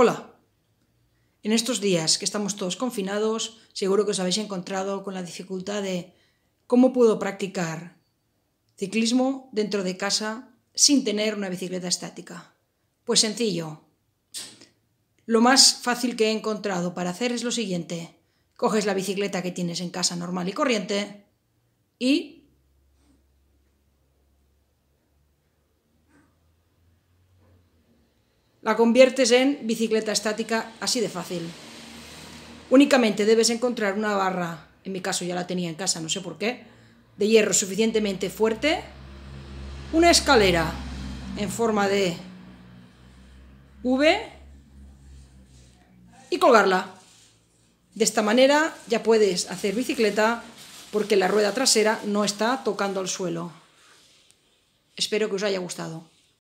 Hola. En estos días que estamos todos confinados, seguro que os habéis encontrado con la dificultad de cómo puedo practicar ciclismo dentro de casa sin tener una bicicleta estática. Pues sencillo. Lo más fácil que he encontrado para hacer es lo siguiente. Coges la bicicleta que tienes en casa normal y corriente y La conviertes en bicicleta estática así de fácil. Únicamente debes encontrar una barra, en mi caso ya la tenía en casa, no sé por qué, de hierro suficientemente fuerte, una escalera en forma de V y colgarla. De esta manera ya puedes hacer bicicleta porque la rueda trasera no está tocando al suelo. Espero que os haya gustado.